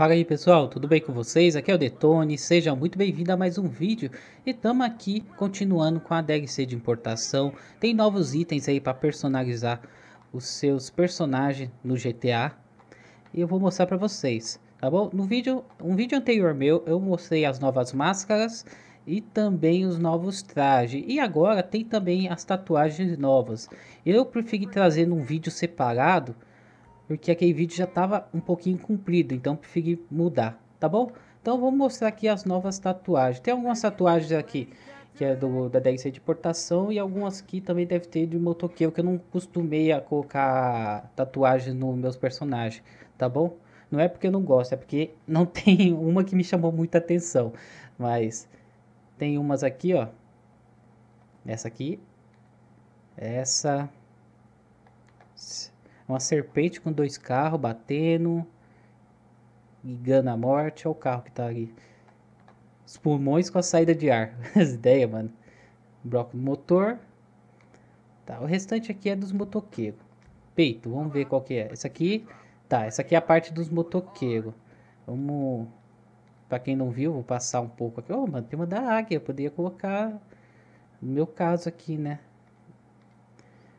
Fala aí pessoal, tudo bem com vocês? Aqui é o Detone, seja muito bem vindo a mais um vídeo e estamos aqui continuando com a DLC de importação. Tem novos itens aí para personalizar os seus personagens no GTA e eu vou mostrar para vocês, tá bom? No vídeo, um vídeo anterior meu, eu mostrei as novas máscaras e também os novos trajes. E agora tem também as tatuagens novas. Eu preferi trazer num vídeo separado porque aquele vídeo já estava um pouquinho comprido, então preferi mudar, tá bom? Então vou mostrar aqui as novas tatuagens. Tem algumas tatuagens aqui que é do, da DLC de portação e algumas aqui também deve ter de motoqueiro que eu não costumei a colocar tatuagem nos meus personagens, tá bom? Não é porque eu não gosto, é porque não tem uma que me chamou muita atenção, mas tem umas aqui, ó. Essa aqui, essa, uma serpente com dois carros batendo. Engana a morte. Olha o carro que tá ali. Os pulmões com a saída de ar. As ideias, mano. Bloco do motor. Tá, o restante aqui é dos motoqueiros. Peito, vamos ver qual que é. Essa aqui, tá, essa aqui é a parte dos motoqueiros. Vamos... Pra quem não viu, vou passar um pouco aqui. Ô, oh, mano, tem uma da águia. Eu poderia colocar no meu caso aqui, né?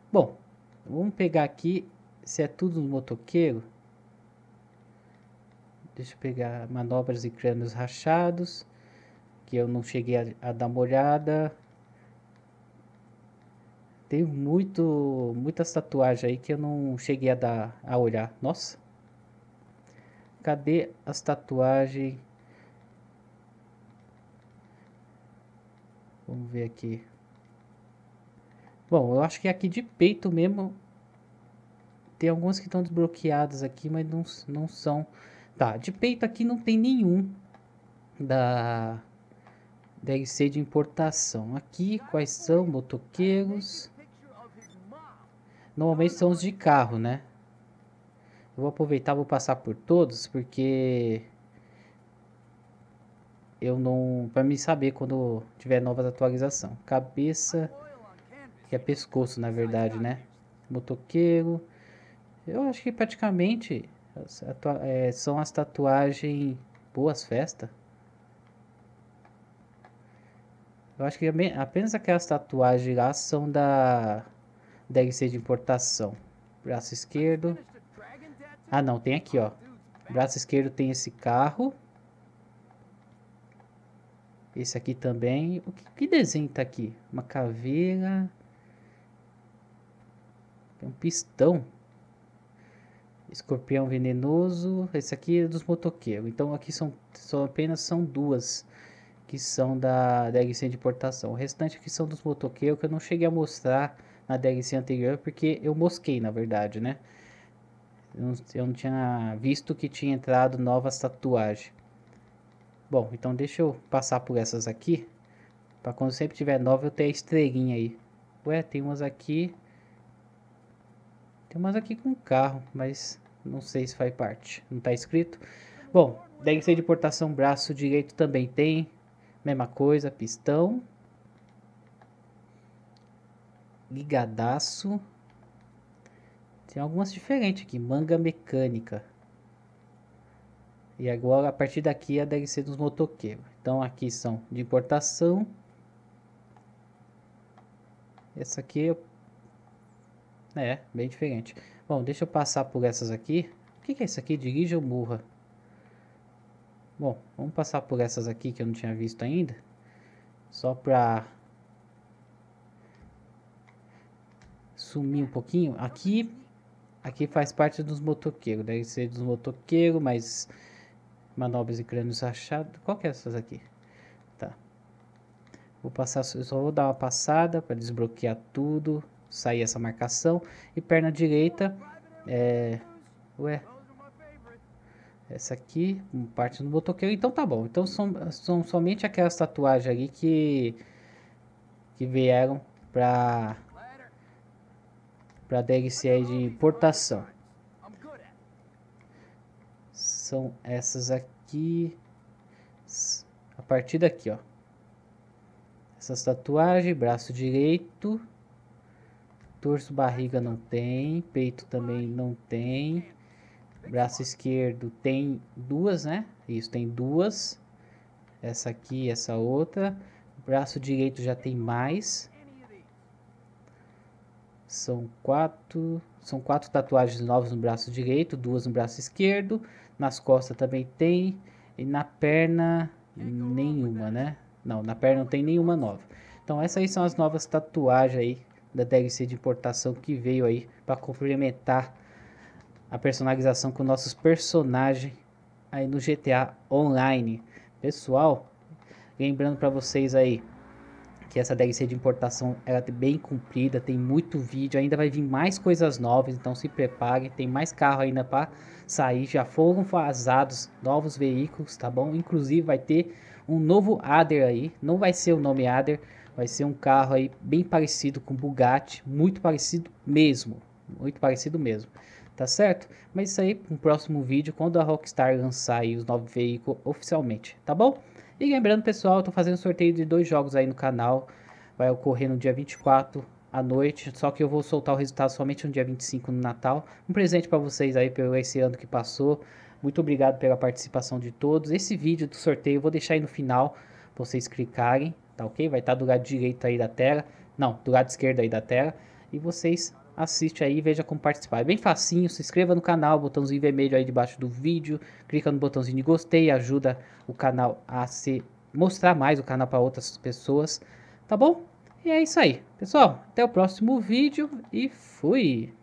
Bom, vamos pegar aqui se é tudo no motoqueiro, deixa eu pegar manobras e crânios rachados, que eu não cheguei a, a dar uma olhada. Tem muito, muitas tatuagens aí que eu não cheguei a dar a olhar. Nossa. Cadê as tatuagens? Vamos ver aqui. Bom, eu acho que é aqui de peito mesmo tem alguns que estão desbloqueados aqui, mas não, não são. Tá, de peito aqui não tem nenhum da ser de importação. Aqui, quais são? Motoqueiros. Normalmente são os de carro, né? Eu vou aproveitar, vou passar por todos, porque eu não, para me saber quando tiver novas atualização. Cabeça, que é pescoço, na verdade, né? Motoqueiro. Eu acho que praticamente é, são as tatuagens Boas Festas. Eu acho que apenas aquelas tatuagens lá são da deve ser de importação. Braço esquerdo. Ah não, tem aqui ó. Braço esquerdo tem esse carro. Esse aqui também. O que, que desenho tá aqui? Uma caveira. Um pistão. Escorpião venenoso, esse aqui é dos motoqueiros. Então aqui são só apenas são duas que são da DLC de importação. O restante aqui são dos motoqueiros que eu não cheguei a mostrar na DLC anterior porque eu mosquei, na verdade, né? Eu não, eu não tinha visto que tinha entrado novas tatuagens. Bom, então deixa eu passar por essas aqui. Para quando sempre tiver nova eu ter a estrelinha aí. Ué, tem umas aqui tem umas aqui com carro, mas não sei se faz parte. Não está escrito. Bom, deve ser de portação braço direito também tem. Mesma coisa, pistão. Ligadaço. Tem algumas diferentes aqui. Manga mecânica. E agora, a partir daqui, a deve ser dos motoqueiros. Então, aqui são de importação. Essa aqui eu é é, bem diferente. Bom, deixa eu passar por essas aqui. O que, que é isso aqui? Dirige ou burra? Bom, vamos passar por essas aqui que eu não tinha visto ainda. Só pra... Sumir um pouquinho. Aqui... Aqui faz parte dos motoqueiros. Deve ser dos motoqueiros, mas... Manobras e crânios achados. Qual que é essas aqui? Tá. Vou passar... Eu só vou dar uma passada pra desbloquear tudo sair essa marcação. E perna direita, é, ué, essa aqui, parte do motoqueiro, então tá bom. Então são, são somente aquelas tatuagens ali que, que vieram pra, pra DLC aí de importação. São essas aqui, a partir daqui, ó. Essas tatuagens, braço direito, Torso, barriga não tem, peito também não tem. Braço esquerdo tem duas, né? Isso, tem duas. Essa aqui, essa outra. Braço direito já tem mais. São quatro, são quatro tatuagens novas no braço direito, duas no braço esquerdo. Nas costas também tem. E na perna, nenhuma, né? Não, na perna não tem nenhuma nova. Então, essas aí são as novas tatuagens aí da DLC de importação que veio aí para complementar a personalização com nossos personagens aí no GTA Online. Pessoal, lembrando para vocês aí que essa DLC de importação ela é bem cumprida, tem muito vídeo, ainda vai vir mais coisas novas, então se preparem, tem mais carro ainda para sair, já foram vazados novos veículos, tá bom? Inclusive vai ter um novo Ader aí, não vai ser o nome Ader, Vai ser um carro aí bem parecido com o Bugatti, muito parecido mesmo, muito parecido mesmo, tá certo? Mas isso aí no um próximo vídeo, quando a Rockstar lançar os novos veículos oficialmente, tá bom? E lembrando pessoal, eu tô fazendo sorteio de dois jogos aí no canal, vai ocorrer no dia 24 à noite, só que eu vou soltar o resultado somente no dia 25 no Natal. Um presente para vocês aí pelo esse ano que passou. Muito obrigado pela participação de todos. Esse vídeo do sorteio eu vou deixar aí no final, vocês clicarem, tá ok? Vai estar tá do lado direito aí da tela, não, do lado esquerdo aí da tela, e vocês assistem aí e veja como participar. É bem facinho, se inscreva no canal, botãozinho vermelho aí debaixo do vídeo, clica no botãozinho de gostei, ajuda o canal a se mostrar mais o canal para outras pessoas, tá bom? E é isso aí, pessoal. Até o próximo vídeo e fui!